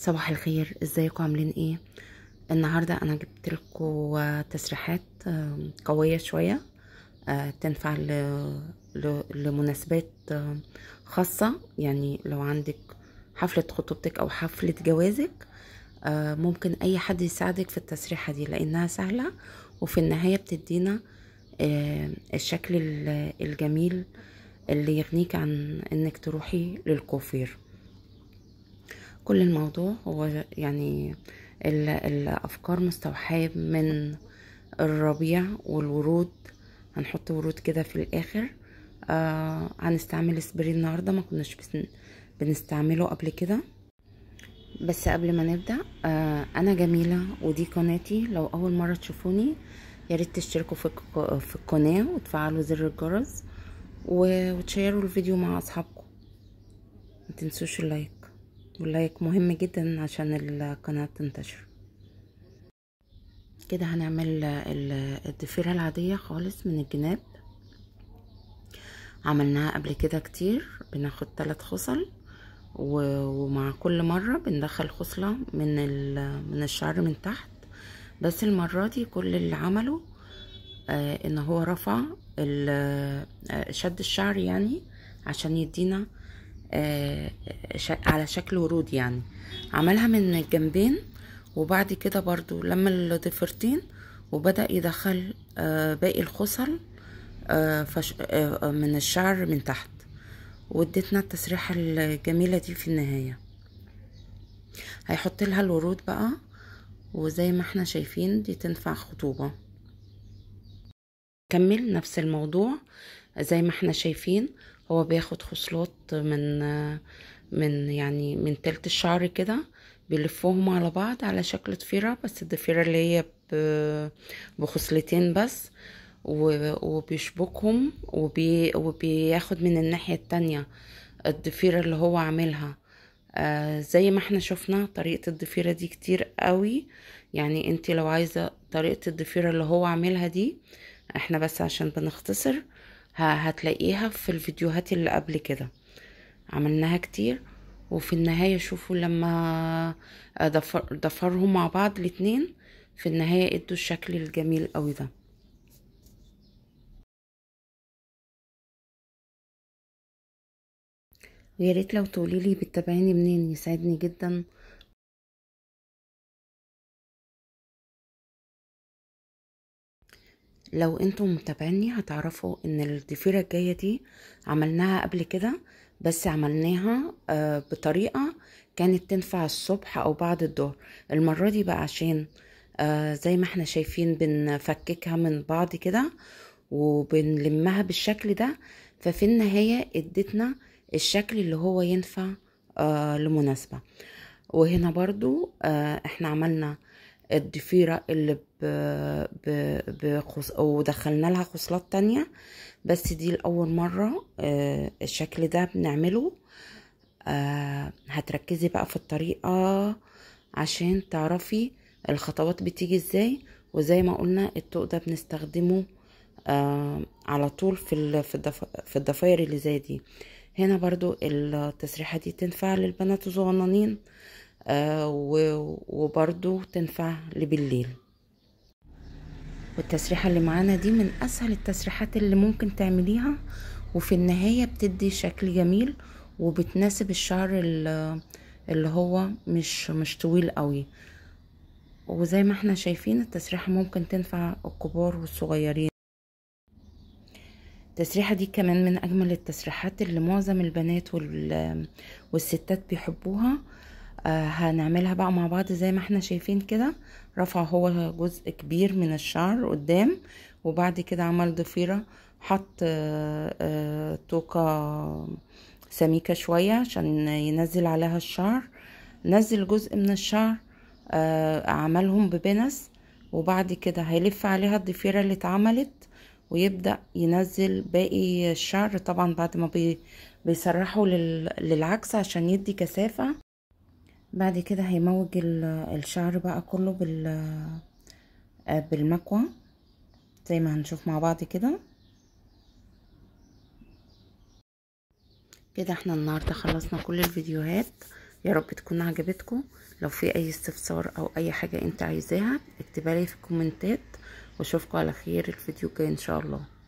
صباح الخير ازيكم عاملين ايه النهارده انا جبت لكم تسريحات قويه شويه آه، تنفع لمناسبات خاصه يعني لو عندك حفله خطوبتك او حفله جوازك آه، ممكن اي حد يساعدك في التسريحه دي لانها سهله وفي النهايه بتدينا الشكل الجميل اللي يغنيك عن انك تروحي للكوافير كل الموضوع هو يعني الافكار مستوحاه من الربيع والورود هنحط ورود كده في الاخر آه هنستعمل سبري النهارده ما كناش بنستعمله قبل كده بس قبل ما نبدا آه انا جميله ودي قناتي لو اول مره تشوفوني يا ريت تشتركوا في في القناه وتفعلوا زر الجرس وتشيروا الفيديو مع اصحابكم ما تنسوش اللايك واللايك مهم جدا عشان القناة تنتشر كده هنعمل الضفيرة العادية خالص من الجناب عملناها قبل كده كتير بناخد ثلاث خصل ومع كل مرة بندخل خصلة من, من الشعر من تحت بس المرة دي كل اللي عمله آه ان هو رفع آه، شد الشعر يعني عشان يدينا آه، على شكل ورود يعني عملها من الجنبين وبعد كده برضو لما الضفيرتين وبدأ يدخل آه، باقي الخصل آه، من الشعر من تحت واديتنا التسريحة الجميلة دي في النهاية هيحط لها الورود بقى وزي ما احنا شايفين دي تنفع خطوبة كمل نفس الموضوع زي ما احنا شايفين هو بياخد خصلات من من يعني من تلت الشعر كده بيلفهم على بعض على شكل ضفيرة بس الضفيرة اللي هي بخصلتين بس وبيشبكهم وبي وبياخد من الناحية التانية الضفيرة اللي هو عاملها آه زي ما احنا شفنا طريقة الضفيرة دي كتير قوي يعني انت لو عايزة طريقة الضفيرة اللي هو عاملها دي احنا بس عشان بنختصر هتلاقيها في الفيديوهات اللي قبل كده عملناها كتير وفي النهاية شوفوا لما دفر آه، دفرهم مع بعض الاتنين في النهاية ادوا الشكل الجميل قوي ده ياريت لو تقوليلي بتتابعيني منين يسعدني جدا لو انتم متابعيني هتعرفوا ان الضفيرة الجاية دي عملناها قبل كده بس عملناها آه، بطريقة كانت تنفع الصبح او بعد الظهر المرة دي بقى عشان آه، زي ما احنا شايفين بنفككها من بعض كده وبنلمها بالشكل ده ففي النهاية ادتنا الشكل اللي هو ينفع آه، لمناسبة وهنا برضو احنا عملنا الضفيرة اللي ب... ب... بخص... ودخلنا لها خصلات تانية بس دي لأول مرة آه الشكل ده بنعمله آه هتركزي بقى في الطريقة عشان تعرفي الخطوات بتيجي ازاي وزي ما قلنا الطوق ده بنستخدمه آه على طول في في الضفاير اللي زي دي هنا برضو التسريحة دي تنفع للبنات الصغننين آه، وبرضو تنفع لبالليل والتسريحة اللي معانا دي من أسهل التسريحات اللي ممكن تعمليها وفي النهاية بتدي شكل جميل وبتناسب الشعر اللي هو مش مش طويل قوي وزي ما احنا شايفين التسريحة ممكن تنفع الكبار والصغيرين التسريحة دي كمان من أجمل التسريحات اللي معظم البنات والستات بيحبوها آه هنعملها بقى مع بعض زي ما احنا شايفين كده رفع هو جزء كبير من الشعر قدام وبعد كده عمل ضفيرة حط آه آه توكة سميكة شوية عشان ينزل عليها الشعر نزل جزء من الشعر آه عملهم ببنس وبعد كده هيلف عليها الضفيرة اللي اتعملت ويبدأ ينزل باقي الشعر طبعا بعد ما بيسرحه للعكس عشان يدي كثافة بعد كده هيموج الشعر بقى كله بال آه، بالمكوى زي ما هنشوف مع بعض كده كده احنا النهارده خلصنا كل الفيديوهات يا رب تكون عجبتكم لو في اي استفسار او اي حاجه انت عايزاها اكتبها لي في الكومنتات واشوفكم على خير الفيديو الجاي ان شاء الله